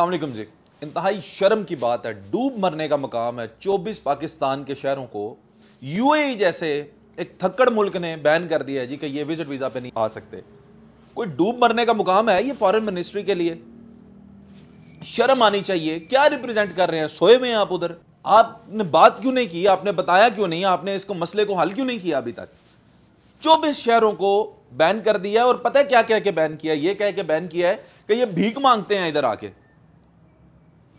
असलम जी इंतहाई शर्म की बात है डूब मरने का मकाम है चौबीस पाकिस्तान के शहरों को यू जैसे एक थक्कड़ मुल्क ने बैन कर दिया है जी कि ये विजिट वीज़ा पे नहीं आ सकते कोई डूब मरने का मुकाम है ये फॉरेन मिनिस्ट्री के लिए शर्म आनी चाहिए क्या रिप्रेजेंट कर रहे हैं सोए हुए हैं आप उधर आपने बात क्यों नहीं की आपने बताया क्यों नहीं आपने इसको मसले को हल क्यों नहीं किया अभी तक चौबीस शहरों को बैन कर दिया और पता है क्या कह के बैन किया ये कह के बैन किया है कि ये भीख मांगते हैं इधर आके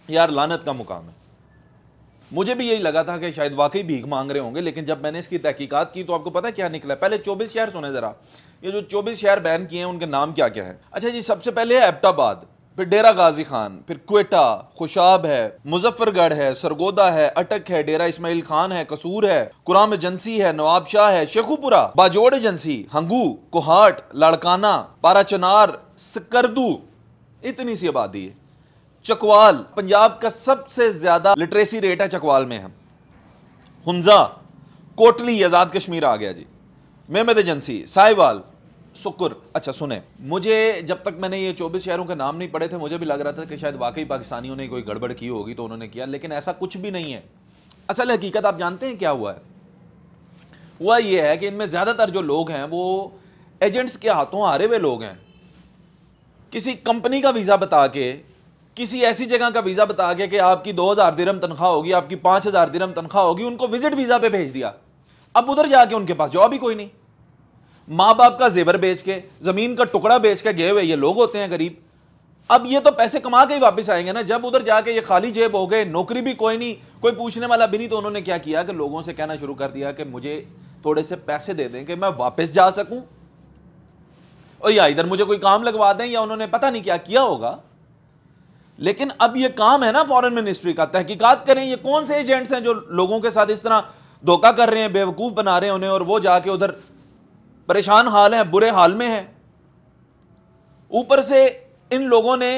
यार लानत का मुकाम है मुझे भी यही लगा था कि शायद वाकई भीख मांग रहे होंगे लेकिन जब मैंने इसकी तहकीकात की तो आपको पता क्या निकला पहले चौबीस शहर सुने ज़रा ये जो चौबीस शहर बैन किए हैं उनके नाम क्या क्या है अच्छा जी सबसे पहले है एबटाबाद फिर डेरा गाजी खान फिर क्वेटा खुशाब है मुजफ्फरगढ़ है सरगोदा है अटक है डेरा इसमाइल खान है कसूर है कुराम एजेंसी है नवाब शाह है शेखुपुरा बाजोड़ एजेंसी हंगू कोहाट लाड़काना पारा चनार सकरदू इतनी सी आबादी है चकवाल पंजाब का सबसे ज्यादा लिटरेसी रेट है चकवाल में है हुंजा कोटली आज़ाद कश्मीर आ गया जी मेमद एजेंसी साहिवाल सुकुर अच्छा सुने मुझे जब तक मैंने ये 24 शहरों के नाम नहीं पढ़े थे मुझे भी लग रहा था कि शायद वाकई पाकिस्तानियों ने कोई गड़बड़ की होगी तो उन्होंने किया लेकिन ऐसा कुछ भी नहीं है असल हकीकत आप जानते हैं क्या हुआ है हुआ यह है कि इनमें ज़्यादातर जो लोग हैं वो एजेंट्स के हाथों हारे हुए लोग हैं किसी कंपनी का वीज़ा बता के किसी ऐसी जगह का वीज़ा बता के कि आपकी 2000 दिरम तनख्वाह होगी आपकी 5000 दिरम तनख्वाह होगी उनको विजिट वीज़ा पे भेज दिया अब उधर जाके उनके पास जॉब ही कोई नहीं माँ बाप का जेवर बेच के ज़मीन का टुकड़ा बेच के गए हुए ये लोग होते हैं गरीब अब ये तो पैसे कमा के ही वापस आएंगे ना जब उधर जाके ये खाली जेब हो गए नौकरी भी कोई नहीं कोई पूछने वाला भी नहीं तो उन्होंने क्या किया कि लोगों से कहना शुरू कर दिया कि मुझे थोड़े से पैसे दे दें कि मैं वापस जा सकूं और या इधर मुझे कोई काम लगवा दें या उन्होंने पता नहीं क्या किया होगा लेकिन अब ये काम है ना फॉरेन मिनिस्ट्री का तहकीकात करें ये कौन से एजेंट्स हैं जो लोगों के साथ इस तरह धोखा कर रहे हैं बेवकूफ़ बना रहे हैं उन्हें और वो जाके उधर परेशान हाल हैं बुरे हाल में हैं ऊपर से इन लोगों ने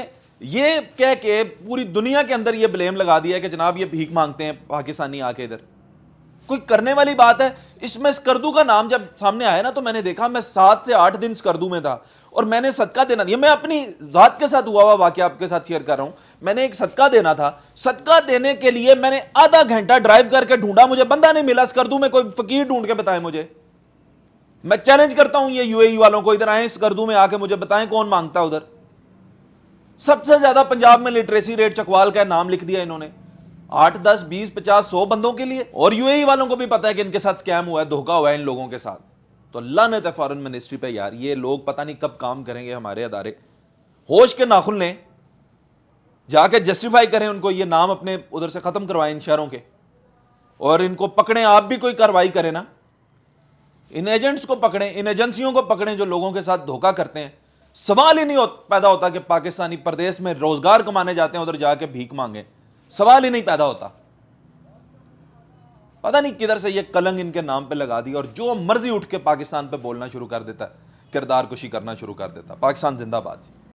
ये कह के पूरी दुनिया के अंदर ये ब्लेम लगा दिया कि जनाब ये भीख मांगते हैं पाकिस्तानी आके इधर कोई करने वाली बात है इसमें स्कर्दू का नाम जब सामने आया ना तो मैंने देखा मैं सात से आठ दिन स्कर्दू में था और मैंने सदका देना ये मैं अपनी जात के साथ हुआ हुआ वाक्य आपके साथ शेयर कर रहा हूं मैंने एक सदका देना था सदका देने के लिए मैंने आधा घंटा ड्राइव करके ढूंढा मुझे बंदा नहीं मिला स्कर्दू में कोई फकीर ढूंढ के बताए मुझे मैं चैलेंज करता हूं ये यूएई e वालों को इधर आए स्कर्दू में आके मुझे बताएं कौन मांगता उधर सबसे ज्यादा पंजाब में लिटरेसी रेट चकवाल का नाम लिख दिया इन्होंने आठ दस बीस पचास सौ बंदों के लिए और यूएई वालों को भी पता है कि इनके साथ स्कैम हुआ है धोखा हुआ है इन लोगों के साथ तो अल्लाह ने फॉरन मिनिस्ट्री पे यार ये लोग पता नहीं कब काम करेंगे हमारे अदारे होश के नाखुल ने जाके जस्टिफाई करें उनको ये नाम अपने उधर से ख़त्म करवाएं इन शहरों के और इनको पकड़ें आप भी कोई कार्रवाई करें ना इन एजेंट्स को पकड़ें इन एजेंसियों को पकड़ें जो लोगों के साथ धोखा करते हैं सवाल ही नहीं हो, पैदा होता कि पाकिस्तानी प्रदेश में रोज़गार कमाने जाते हैं उधर जाके भीख मांगें सवाल ही नहीं पैदा होता पता नहीं किधर से ये कलंग इनके नाम पे लगा दी और जो मर्जी उठ के पाकिस्तान पे बोलना शुरू कर देता है किरदार कुशी करना शुरू कर देता पाकिस्तान जिंदाबाद